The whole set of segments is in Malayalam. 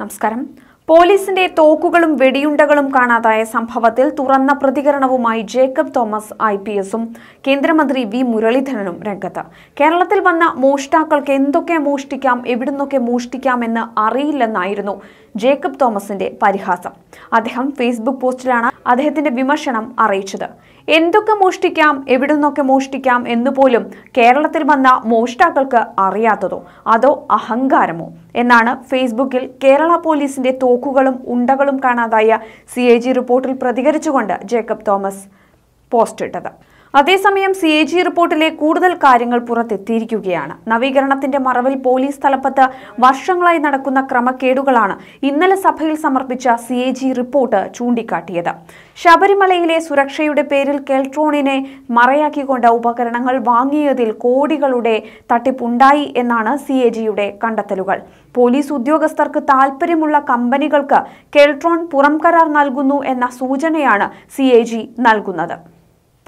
നമസ്കാരം പോലീസിന്റെ തോക്കുകളും വെടിയുണ്ടകളും കാണാതായ സംഭവത്തിൽ തുറന്ന പ്രതികരണവുമായി ജേക്കബ് തോമസ് ഐ പി എസും കേന്ദ്രമന്ത്രി വി മുരളീധരനും രംഗത്ത് കേരളത്തിൽ വന്ന മോഷ്ടാക്കൾക്ക് എന്തൊക്കെ മോഷ്ടിക്കാം എവിടുന്നൊക്കെ മോഷ്ടിക്കാമെന്ന് അറിയില്ലെന്നായിരുന്നു ജേക്കബ് തോമസിന്റെ പരിഹാസം അദ്ദേഹം ഫേസ്ബുക്ക് പോസ്റ്റിലാണ് അദ്ദേഹത്തിന്റെ വിമർശനം അറിയിച്ചത് എന്തൊക്കെ മോഷ്ടിക്കാം എവിടെ നിന്നൊക്കെ മോഷ്ടിക്കാം പോലും കേരളത്തിൽ വന്ന മോഷ്ടാക്കൾക്ക് അറിയാത്തതോ അതോ അഹങ്കാരമോ എന്നാണ് ഫേസ്ബുക്കിൽ കേരള പോലീസിന്റെ തോക്കുകളും ഉണ്ടകളും കാണാതായ സി റിപ്പോർട്ടിൽ പ്രതികരിച്ചുകൊണ്ട് ജേക്കബ് തോമസ് പോസ്റ്റ് അതേസമയം സി എ ജി റിപ്പോർട്ടിലെ കൂടുതൽ കാര്യങ്ങൾ പുറത്തെത്തിയിരിക്കുകയാണ് നവീകരണത്തിന്റെ മറവിൽ പോലീസ് തലപ്പത്ത് വർഷങ്ങളായി നടക്കുന്ന ക്രമക്കേടുകളാണ് ഇന്നലെ സഭയിൽ സമർപ്പിച്ച സി എ ജി റിപ്പോർട്ട് ചൂണ്ടിക്കാട്ടിയത് ശബരിമലയിലെ സുരക്ഷയുടെ പേരിൽ കെൽട്രോണിനെ മറയാക്കിക്കൊണ്ട് ഉപകരണങ്ങൾ വാങ്ങിയതിൽ കോടികളുടെ തട്ടിപ്പുണ്ടായി എന്നാണ് സി എ ജിയുടെ കണ്ടെത്തലുകൾ പോലീസ് ഉദ്യോഗസ്ഥർക്ക് താൽപ്പര്യമുള്ള കമ്പനികൾക്ക് കെൽട്രോൺ പുറം കരാർ നൽകുന്നു എന്ന സൂചനയാണ് സി എ ജി നൽകുന്നത്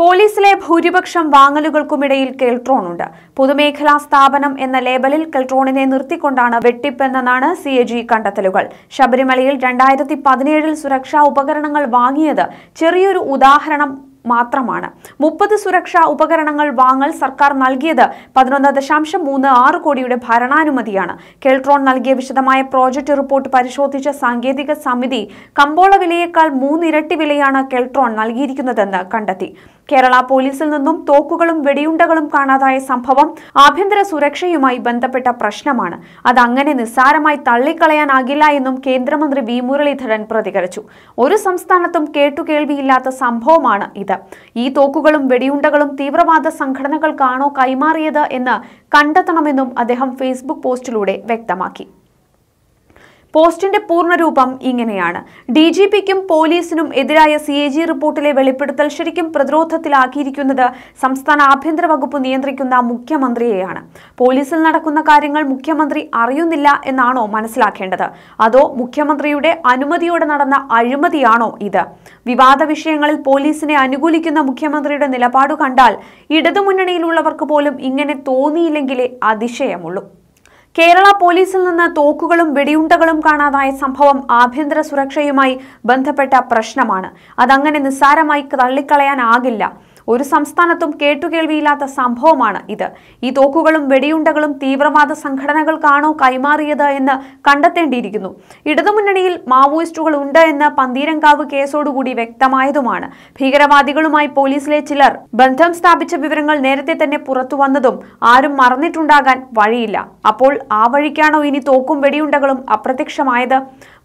പോലീസിലെ ഭൂരിപക്ഷം വാങ്ങലുകൾക്കുമിടയിൽ കെൽട്രോണുണ്ട് ഉണ്ട് പൊതുമേഖലാ സ്ഥാപനം എന്ന ലേബലിൽ കെൽട്രോണിനെ നിർത്തിക്കൊണ്ടാണ് വെട്ടിപ്പെന്നാണ് സി എ ജി കണ്ടെത്തലുകൾ ശബരിമലയിൽ രണ്ടായിരത്തി പതിനേഴിൽ സുരക്ഷാ ഉപകരണങ്ങൾ വാങ്ങിയത് ചെറിയൊരു ഉദാഹരണം മാത്രമാണ് മുപ്പത് സുരക്ഷാ ഉപകരണങ്ങൾ വാങ്ങൽ സർക്കാർ നൽകിയത് പതിനൊന്ന് ദശാംശം മൂന്ന് ആറ് കോടിയുടെ ഭരണാനുമതിയാണ് കെൽട്രോൺ നൽകിയ വിശദമായ പ്രോജക്റ്റ് റിപ്പോർട്ട് പരിശോധിച്ച സാങ്കേതിക സമിതി കമ്പോള വിലയേക്കാൾ മൂന്നിരട്ടി വിലയാണ് കെൽട്രോൺ നൽകിയിരിക്കുന്നതെന്ന് കണ്ടെത്തി കേരള പോലീസിൽ നിന്നും തോക്കുകളും വെടിയുണ്ടകളും കാണാതായ സംഭവം ആഭ്യന്തര സുരക്ഷയുമായി ബന്ധപ്പെട്ട പ്രശ്നമാണ് അത് അങ്ങനെ നിസ്സാരമായി തള്ളിക്കളയാനാകില്ല എന്നും കേന്ദ്രമന്ത്രി വി മുരളീധരൻ പ്രതികരിച്ചു ഒരു സംസ്ഥാനത്തും കേട്ടുകേൾവിയില്ലാത്ത സംഭവമാണ് ഇത് ഈ തോക്കുകളും വെടിയുണ്ടകളും തീവ്രവാദ സംഘടനകൾക്കാണോ കൈമാറിയത് എന്ന് കണ്ടെത്തണമെന്നും അദ്ദേഹം ഫേസ്ബുക്ക് പോസ്റ്റിലൂടെ വ്യക്തമാക്കി പോസ്റ്റിന്റെ പൂർണ്ണരൂപം ഇങ്ങനെയാണ് ഡി ജി പിക്കും പോലീസിനും എതിരായ സി എ ജി റിപ്പോർട്ടിലെ വെളിപ്പെടുത്തൽ ശരിക്കും പ്രതിരോധത്തിലാക്കിയിരിക്കുന്നത് സംസ്ഥാന ആഭ്യന്തര വകുപ്പ് നിയന്ത്രിക്കുന്ന മുഖ്യമന്ത്രിയെയാണ് പോലീസിൽ നടക്കുന്ന കാര്യങ്ങൾ മുഖ്യമന്ത്രി അറിയുന്നില്ല എന്നാണോ മനസ്സിലാക്കേണ്ടത് അതോ മുഖ്യമന്ത്രിയുടെ അനുമതിയോടെ നടന്ന അഴിമതിയാണോ ഇത് വിവാദ വിഷയങ്ങളിൽ പോലീസിനെ അനുകൂലിക്കുന്ന മുഖ്യമന്ത്രിയുടെ നിലപാട് കണ്ടാൽ ഇടതുമുന്നണിയിലുള്ളവർക്ക് പോലും ഇങ്ങനെ തോന്നിയില്ലെങ്കിലേ അതിശയമുള്ളൂ കേരള പോലീസിൽ നിന്ന് തോക്കുകളും വെടിയുണ്ടകളും കാണാതായ സംഭവം ആഭ്യന്തര സുരക്ഷയുമായി ബന്ധപ്പെട്ട പ്രശ്നമാണ് അതങ്ങനെ നിസ്സാരമായി തള്ളിക്കളയാനാകില്ല ഒരു സംസ്ഥാനത്തും കേട്ടുകേൾവിയില്ലാത്ത സംഭവമാണ് ഇത് ഈ തോക്കുകളും വെടിയുണ്ടകളും തീവ്രവാദ സംഘടനകൾക്കാണോ കൈമാറിയത് എന്ന് കണ്ടെത്തേണ്ടിയിരിക്കുന്നു ഇടതുമുന്നണിയിൽ മാവോയിസ്റ്റുകൾ ഉണ്ട് എന്ന് പന്തീരങ്കാവ് കേസോടുകൂടി വ്യക്തമായതുമാണ് ഭീകരവാദികളുമായി പോലീസിലെ ചിലർ ബന്ധം സ്ഥാപിച്ച വിവരങ്ങൾ നേരത്തെ തന്നെ പുറത്തു വന്നതും ആരും മറന്നിട്ടുണ്ടാകാൻ വഴിയില്ല അപ്പോൾ ആ വഴിക്കാണോ ഇനി തോക്കും വെടിയുണ്ടകളും അപ്രത്യക്ഷമായത്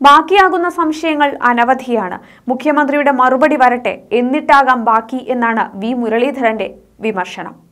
ബാക്കിയാകുന്ന സംശയങ്ങൾ അനവധിയാണ് മുഖ്യമന്ത്രിയുടെ മറുപടി വരട്ടെ എന്നിട്ടാകാം ബാക്കി എന്നാണ് വി മുരളീധരന്റെ വിമർശനം